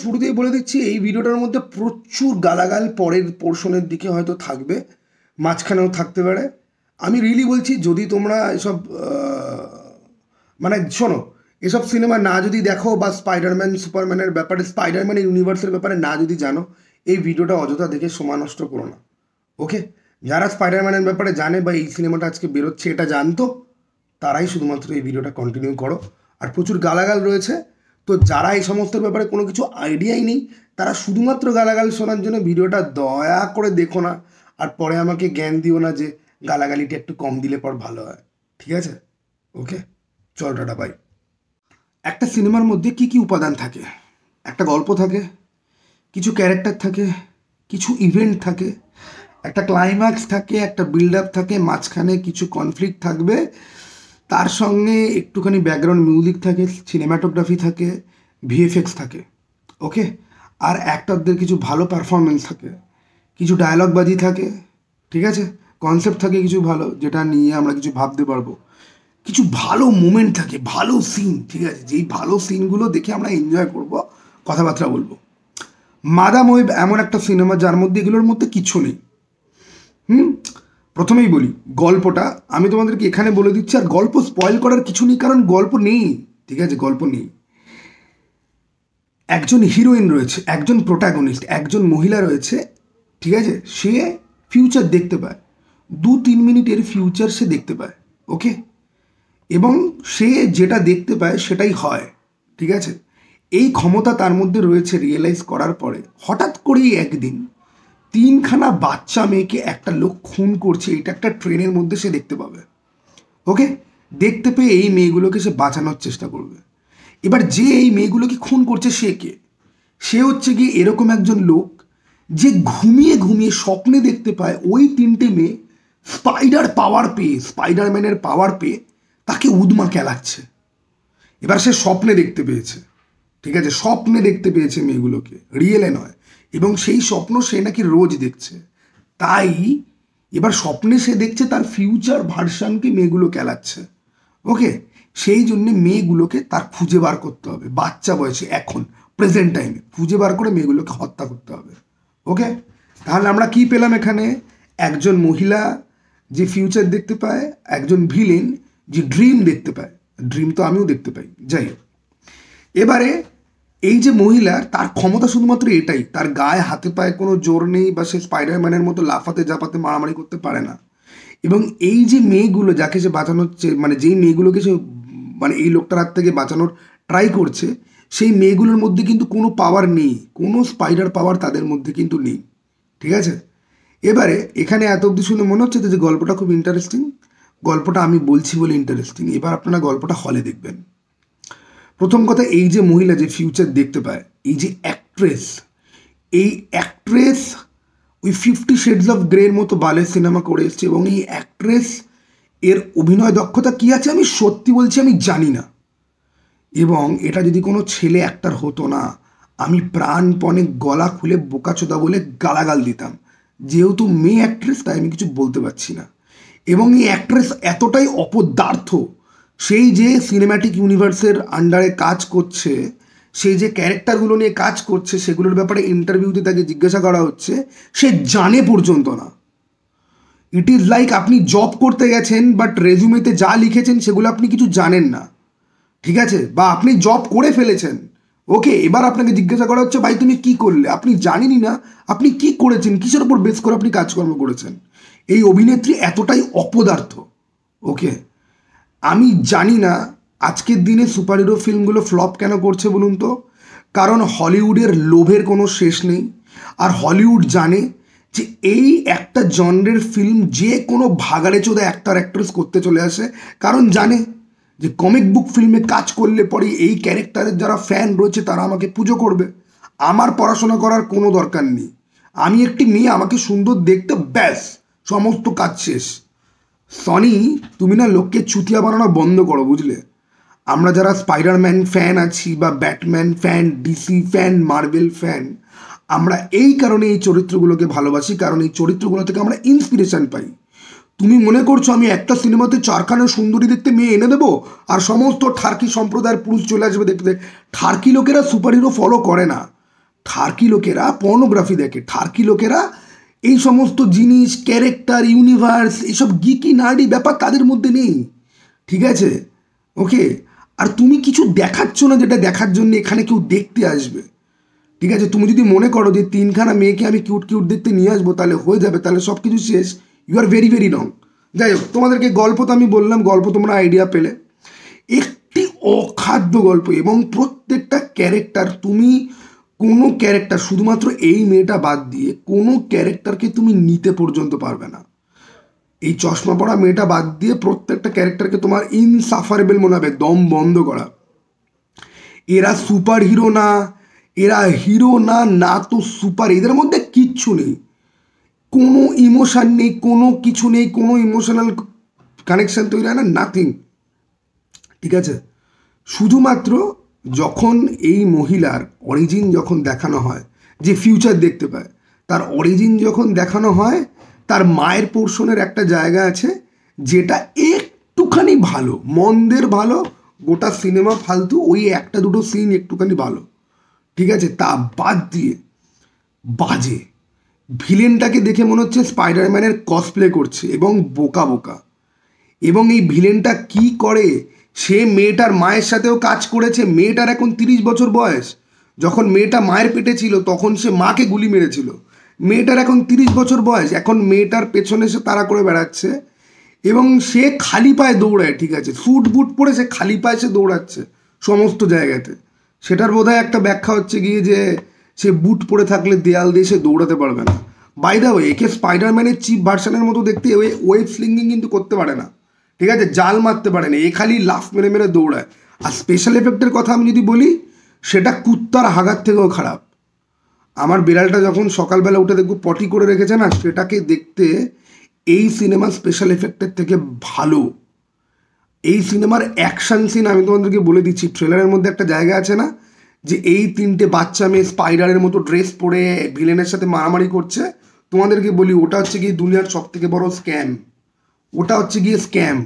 শুরুতেই বলে দিচ্ছি এই ভিডিওটার মধ্যে প্রচুর গালাগাল পরের পোর্শনের দিকে হয়তো থাকবে মাঝখানেও থাকতে পারে আমি রিলি বলছি যদি তোমরা এসব মানে শোনো এসব সিনেমা না যদি দেখো বা স্পাইডারম্যান সুপারম্যানের ব্যাপারে স্পাইডারম্যান ইউনিভার্সের ব্যাপারে না যদি জানো এই ভিডিওটা অযথা দেখে সময় নষ্ট করো না ওকে যারা স্পাইডারম্যানের ব্যাপারে জানে বা এই সিনেমাটা আজকে বেরোচ্ছে এটা জানতো তারাই শুধুমাত্র এই ভিডিওটা কন্টিনিউ করো আর প্রচুর গালাগাল রয়েছে তো যারা এই সমস্ত ব্যাপারে কোনো কিছু আইডিয়াই নেই তারা শুধুমাত্র গালাগালি শোনার জন্য ভিডিওটা দয়া করে দেখো না আর পরে আমাকে জ্ঞান দিও না যে গালাগালিটা একটু কম দিলে পর ভালো হয় ঠিক আছে ওকে চল টাটা বাই একটা সিনেমার মধ্যে কি কি উপাদান থাকে একটা গল্প থাকে কিছু ক্যারেক্টার থাকে কিছু ইভেন্ট থাকে একটা ক্লাইম্যাক্স থাকে একটা বিল্ড আপ থাকে মাঝখানে কিছু কনফ্লিক্ট থাকবে তার সঙ্গে একটুখানি ব্যাকগ্রাউন্ড মিউজিক থাকে সিনেমাটোগ্রাফি থাকে ভিএফএক্স থাকে ওকে আর অ্যাক্টরদের কিছু ভালো পারফরমেন্স থাকে কিছু ডায়লগবাজি থাকে ঠিক আছে কনসেপ্ট থাকে কিছু ভালো যেটা নিয়ে আমরা কিছু ভাবতে পারবো কিছু ভালো মুমেন্ট থাকে ভালো সিন ঠিক আছে যেই ভালো সিনগুলো দেখে আমরা এনজয় করব কথাবার্তা বলবো মাদাম ওয়েব এমন একটা সিনেমা যার মধ্যে এগুলোর মধ্যে কিছু নেই হুম প্রথমেই বলি গল্পটা আমি তোমাদেরকে এখানে বলে দিচ্ছি আর গল্প স্পয়েল করার কিছু নেই কারণ গল্প নেই ঠিক আছে গল্প নেই একজন হিরোইন রয়েছে একজন প্রোটাগনিস্ট একজন মহিলা রয়েছে ঠিক আছে সে ফিউচার দেখতে পায় দু তিন মিনিটের ফিউচার সে দেখতে পায় ওকে এবং সে যেটা দেখতে পায় সেটাই হয় ঠিক আছে এই ক্ষমতা তার মধ্যে রয়েছে রিয়েলাইজ করার পরে হঠাৎ করেই একদিন তিনখানা বাচ্চা মেয়েকে একটা লোক খুন করছে এটা একটা ট্রেনের মধ্যে সে দেখতে পাবে ওকে দেখতে পেয়ে এই মেয়েগুলোকে সে বাঁচানোর চেষ্টা করবে এবার যে এই মেয়েগুলোকে খুন করছে সে কে সে হচ্ছে গিয়ে এরকম একজন লোক যে ঘুমিয়ে ঘুমিয়ে স্বপ্নে দেখতে পায় ওই তিনটে মেয়ে স্পাইডার পাওয়ার পেয়ে স্পাইডারম্যানের পাওয়ার পেয়ে তাকে উদমা কেলাচ্ছে এবার সে স্বপ্নে দেখতে পেয়েছে ঠিক আছে স্বপ্নে দেখতে পেয়েছে মেয়েগুলোকে রিয়েলে নয় এবং সেই স্বপ্ন সে নাকি রোজ দেখছে তাই এবার স্বপ্নে সে দেখছে তার ফিউচার ভার্সানকে মেয়েগুলো খেলাচ্ছে ওকে সেই জন্যে মেয়েগুলোকে তার খুঁজে বার করতে হবে বাচ্চা বয়সে এখন প্রেজেন্ট টাইমে খুঁজে বার করে মেয়েগুলোকে হত্যা করতে হবে ওকে তাহলে আমরা কি পেলাম এখানে একজন মহিলা যে ফিউচার দেখতে পায় একজন ভিলেন যে ড্রিম দেখতে পায় ড্রিম তো আমিও দেখতে পাই যাই হোক এবারে এই যে মহিলার তার ক্ষমতা শুধুমাত্র এটাই তার গায়ে হাতে পায়ে কোনো জোর নেই বা সে স্পাইডারম্যানের মতো লাফাতে জাপাতে মারামারি করতে পারে না এবং এই যে মেয়েগুলো যাকে সে বাঁচানোর মানে যেই মেয়েগুলোকে সে মানে এই লোকটার হাত থেকে বাঁচানোর ট্রাই করছে সেই মেয়েগুলোর মধ্যে কিন্তু কোনো পাওয়ার নেই কোনো স্পাইডার পাওয়ার তাদের মধ্যে কিন্তু নেই ঠিক আছে এবারে এখানে এত অবধি শুনে মনে হচ্ছে যে গল্পটা খুব ইন্টারেস্টিং গল্পটা আমি বলছি বলে ইন্টারেস্টিং এবার আপনারা গল্পটা হলে দেখবেন প্রথম কথা এই যে মহিলা যে ফিউচার দেখতে পায় এই যে অ্যাক্ট্রেস এই অ্যাক্ট্রেস ওই ফিফটি শেডস অফ গ্রের মতো বালের সিনেমা করে এসছে এবং এই অ্যাক্ট্রেস এর অভিনয় দক্ষতা কী আছে আমি সত্যি বলছি আমি জানি না এবং এটা যদি কোনো ছেলে অ্যাক্টার হতো না আমি প্রাণপণে গলা খুলে বোকাচোদা বলে গালাগাল দিতাম যেহেতু মেয়ে অ্যাক্ট্রেস তাই আমি কিছু বলতে পারছি না এবং এই অ্যাক্ট্রেস এতটাই অপদার্থ সেই যে সিনেম্যাটিক ইউনিভার্সের আন্ডারে কাজ করছে সেই যে ক্যারেক্টারগুলো নিয়ে কাজ করছে সেগুলোর ব্যাপারে ইন্টারভিউতে তাকে জিজ্ঞাসা করা হচ্ছে সে জানে পর্যন্ত না ইট ইজ লাইক আপনি জব করতে গেছেন বাট রেজুমেতে যা লিখেছেন সেগুলো আপনি কিছু জানেন না ঠিক আছে বা আপনি জব করে ফেলেছেন ওকে এবার আপনাকে জিজ্ঞাসা করা হচ্ছে ভাই তুমি কি করলে আপনি জানেনই না আপনি কি করেছেন কিসের ওপর বেস করে আপনি কাজকর্ম করেছেন এই অভিনেত্রী এতটাই অপদার্থ ওকে আমি জানি না আজকের দিনে সুপার হিরো ফিল্মগুলো ফ্লপ কেন করছে বলুন তো কারণ হলিউডের লোভের কোনো শেষ নেই আর হলিউড জানে যে এই একটা জনরের ফিল্ম যে কোনো ভাগাড়ে চোদে অ্যাক্টার অ্যাক্ট্রেস করতে চলে আসে কারণ জানে যে কমিক বুক ফিল্মে কাজ করলে পরে এই ক্যারেক্টারের যারা ফ্যান রয়েছে তারা আমাকে পুজো করবে আমার পড়াশোনা করার কোনো দরকার নেই আমি একটি মেয়ে আমাকে সুন্দর দেখতে ব্যাস সমস্ত কাজ শেষ সনি তুমি না লোককে চুতিয়া বানানো বন্ধ করো বুঝলে আমরা যারা স্পাইডারম্যান ফ্যান আছি বা Batman fan DC fan Marvel fan আমরা এই কারণে এই চরিত্রগুলোকে ভালোবাসি কারণ এই চরিত্রগুলো থেকে আমরা ইন্সপিরেশান পাই তুমি মনে করছো আমি একটা সিনেমাতে চারখানা সুন্দরী দেখতে মেয়ে এনে দেবো আর সমস্ত ঠার্কি সম্প্রদায়ের পুরুষ চলে আসবে দেখতে ঠার্কি লোকেরা সুপার হিরো ফলো করে না ঠার্কি লোকেরা পর্নোগ্রাফি দেখে ঠার্কি লোকেরা এই সমস্ত জিনিস ক্যারেক্টার ইউনিভার্স এসব গিকি নার্ডি ব্যাপার তাদের মধ্যে নেই ঠিক আছে ওকে আর তুমি কিছু দেখাচ্ছ না যেটা দেখার জন্য এখানে কেউ দেখতে আসবে ঠিক আছে তুমি যদি মনে করো যে তিনখানা মেয়েকে আমি কিউট কিউট দেখতে নিয়ে আসবো তাহলে হয়ে যাবে তাহলে সব কিছু শেষ you are very very wrong যাই হোক তোমাদেরকে গল্প তো আমি বললাম গল্প তোমরা আইডিয়া পেলে একটি অখাদ্য গল্প এবং প্রত্যেকটা ক্যারেক্টার তুমি কোনো ক্যারেক্টার শুধুমাত্র এই মেয়েটা বাদ দিয়ে কোনো ক্যারেক্টারকে তুমি নিতে পর্যন্ত পারবে না এই চশমা পড়া মেয়েটা বাদ দিয়ে প্রত্যেকটা ক্যারেক্টারকে তোমার ইনসাফারেবল মনে হবে দম বন্ধ করা এরা সুপার হিরো না এরা হিরো না না তো সুপার এদের মধ্যে কিচ্ছু নেই কোনো ইমোশান নেই কোনো কিছু নেই কোনো ইমোশনাল কানেকশান তৈরি হয় না নাথিং ঠিক আছে শুধুমাত্র যখন এই মহিলার অরিজিন যখন দেখানো হয় যে ফিউচার দেখতে পায় তার অরিজিন যখন দেখানো হয় তার মায়ের পোর্শনের একটা জায়গা আছে যেটা একটুখানি ভালো মন্দের ভালো গোটা সিনেমা ফালতু ওই একটা দুটো সিন একটুখানি ভালো ঠিক আছে তা বাদ দিয়ে বাজে ভিলেনটাকে দেখে মনে হচ্ছে স্পাইডারম্যানের কসপ্লে করছে এবং বোকা বোকা এবং এই ভিলেনটা কি করে সে মেয়েটার মায়ের সাথেও কাজ করেছে মেয়েটার এখন তিরিশ বছর বয়স যখন মেয়েটা মায়ের পেটে ছিল তখন সে মাকে গুলি মেরেছিল মেয়েটার এখন তিরিশ বছর বয়স এখন মেয়েটার পেছনে সে তাড়া করে বেড়াচ্ছে এবং সে খালি পায়ে দৌড়ায় ঠিক আছে ফুট বুট পরে সে খালি পায়ে সে দৌড়াচ্ছে সমস্ত জায়গাতে সেটার বোধ একটা ব্যাখ্যা হচ্ছে গিয়ে যে সে বুট পরে থাকলে দেয়াল দিয়ে সে দৌড়াতে পারবে না বাই ওয়ে একে স্পাইডারম্যানের চিপ ভার্সানের মতো দেখতে ওয়েব স্লিঙ্গিং কিন্তু করতে পারে না ঠিক আছে জাল মারতে পারে না এ খালি লাফ মেরে মেরে দৌড়ায় আর স্পেশাল এফেক্টের কথা আমি যদি বলি সেটা কুত্তার হাগার থেকেও খারাপ আমার বিড়ালটা যখন সকালবেলা উঠে দেখবো পটি করে রেখেছে না সেটাকে দেখতে এই সিনেমার স্পেশাল এফেক্টের থেকে ভালো এই সিনেমার অ্যাকশান সিন আমি তোমাদেরকে বলে দিচ্ছি ট্রেলারের মধ্যে একটা জায়গা আছে না যে এই তিনটে বাচ্চা মেয়ে স্পাইডারের মতো ড্রেস পরে ভিলেনের সাথে মারামারি করছে তোমাদেরকে বলি ওটা হচ্ছে কি দুনিয়ার সব থেকে বড় স্ক্যাম ওটা হচ্ছে গিয়ে স্ক্যাম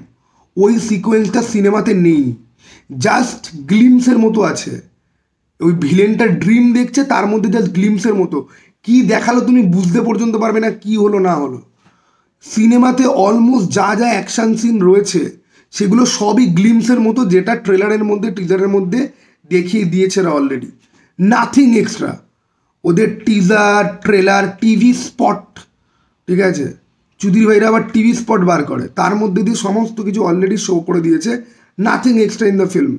ওই সিকোয়েন্সটা সিনেমাতে নেই জাস্ট গ্লিমসের মতো আছে ওই ভিলেনটা ড্রিম দেখছে তার মধ্যে জাস্ট গ্লিমসের মতো কি দেখালো তুমি বুঝতে পর্যন্ত পারবে না কি হলো না হলো সিনেমাতে অলমোস্ট যা যা অ্যাকশান সিন রয়েছে সেগুলো সবই গ্লিমসের মতো যেটা ট্রেলারের মধ্যে টিজারের মধ্যে দেখিয়ে দিয়েছে অলরেডি নাথিং এক্সট্রা ওদের টিজার ট্রেলার টিভি স্পট ঠিক আছে চুদির ভাইরা আবার টিভি স্পট বার করে তার মধ্যে দিয়ে সমস্ত কিছু অলরেডি শো করে দিয়েছে nothing extra in the film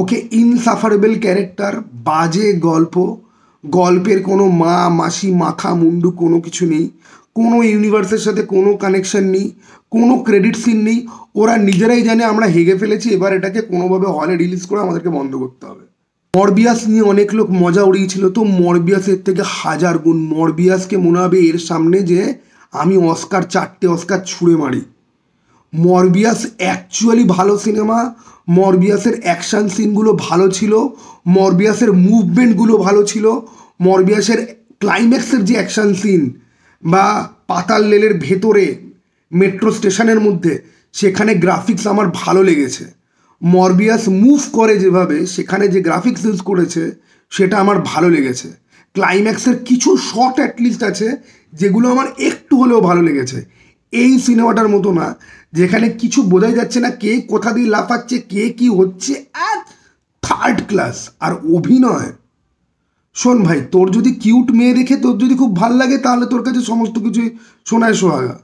okay insufferable character বাজে গল্প গল্পের কোনো মা মাসি মাথা মুন্ডু কোনো কিছু নেই কোনো ইউনিভার্সের সাথে কোনো কানেকশন নেই কোনো ক্রেডিট সিন নেই ওরা নিজেরাই জানে আমরা হেগে ফেলেছি এবার এটাকে কোনোভাবে হলে রিলিজ করে আমাদেরকে বন্ধ করতে হবে মরবিয়াস নিয়ে অনেক লোক মজা উড়িয়েছিল তো মরবিয়াসের থেকে হাজার গুণ মরবিয়াসকে মনে হবে এর সামনে যে আমি অস্কার চারটে অস্কার ছুঁড়ে মারি মরবিয়াস অ্যাকচুয়ালি ভালো সিনেমা মরবিয়াসের অ্যাকশান সিনগুলো ভালো ছিল মরবিয়াসের মুভমেন্টগুলো ভালো ছিল মরবিয়াসের ক্লাইম্যাক্সের যে অ্যাকশান সিন বা পাতাল লেলের ভেতরে মেট্রো স্টেশনের মধ্যে সেখানে গ্রাফিক্স আমার ভালো লেগেছে মরবিয়াস মুভ করে যেভাবে সেখানে যে গ্রাফিক্স ইউজ করেছে সেটা আমার ভালো লেগেছে ক্লাইম্যাক্সের কিছু শট অ্যাটলিস্ট আছে যেগুলো আমার এক একটু হলেও ভালো লেগেছে এই সিনেমাটার মতো না যেখানে কিছু বোঝাই যাচ্ছে না কে কোথা দিয়ে লাফাচ্ছে কে কি হচ্ছে আর থার্ড ক্লাস আর অভিনয় শোন ভাই তোর যদি কিউট মেয়ে দেখে তোর যদি খুব ভাল লাগে তাহলে তোর কাছে সমস্ত কিছুই শোনায় সোহাগা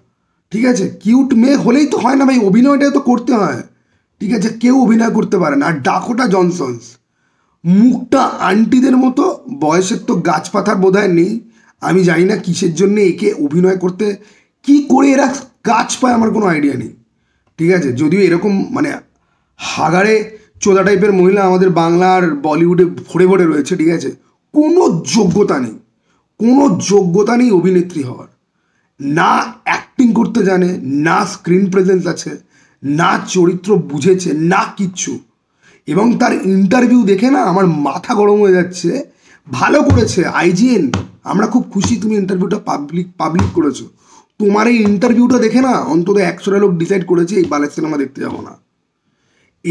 ঠিক আছে কিউট মেয়ে হলেই তো হয় না ভাই অভিনয়টা তো করতে হয় ঠিক আছে কেউ অভিনয় করতে পারে না আর ডাকোটা জনসন্স মুখটা আন্টিদের মতো বয়সের তো গাছপাথার বোধহয় নেই আমি জানি না কিসের জন্য একে অভিনয় করতে কি করে এরা কাজ পায় আমার কোনো আইডিয়া নেই ঠিক আছে যদিও এরকম মানে হাগারে চোদা টাইপের মহিলা আমাদের বাংলার বলিউডে ভরে ভরে রয়েছে ঠিক আছে কোনো যোগ্যতা নেই কোনো যোগ্যতা নেই অভিনেত্রী হওয়ার না অ্যাক্টিং করতে জানে না স্ক্রিন প্রেজেন্স আছে না চরিত্র বুঝেছে না কিচ্ছু এবং তার ইন্টারভিউ দেখে না আমার মাথা গরম হয়ে যাচ্ছে ভালো করেছে আইজিএন আমরা খুব খুশি তুমি ইন্টারভিউটা পাবলিক পাবলিক করেছো তোমার এই ইন্টারভিউটা দেখে না অন্তত একশোটা লোক ডিসাইড করেছে এই বালের সিনেমা দেখতে যাবো না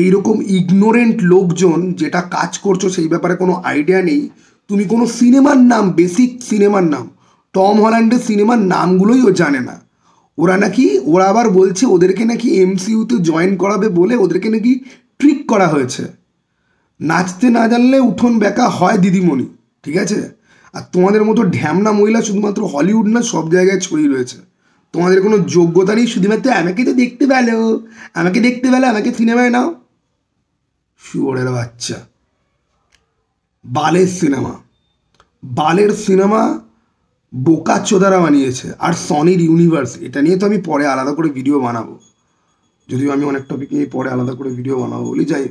এইরকম ইগনোরেন্ট লোকজন যেটা কাজ করছো সেই ব্যাপারে কোনো আইডিয়া নেই তুমি কোনো সিনেমার নাম বেসিক সিনেমার নাম টম হল্যান্ডের সিনেমার নামগুলোই ও জানে না ওরা নাকি ওরা আবার বলছে ওদেরকে নাকি এমসিউতে জয়েন করাবে বলে ওদেরকে নাকি ট্রিক করা হয়েছে নাচতে না জানলে উঠোন বেকা হয় দিদিমণি ঠিক আছে আর তোমাদের মতো ঢ্যামনা মহিলা শুধুমাত্র হলিউড না সব জায়গায় ছড়িয়ে রয়েছে তোমাদের কোনো যোগ্যতা নেই শুধুমাত্র আমাকে তো দেখতে পেলো আমাকে দেখতে পেলে আমাকে সিনেমায় নাও শুয়োরের বাচ্চা বালের সিনেমা বালের সিনেমা বোকা চোদারা বানিয়েছে আর সনির ইউনিভার্স এটা নিয়ে তো আমি পরে আলাদা করে ভিডিও বানাবো যদিও আমি অনেক টপিক নিয়ে পরে আলাদা করে ভিডিও বানাবো বলি যাই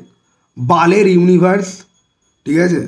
বালের ইউনিভার্স ঠিক আছে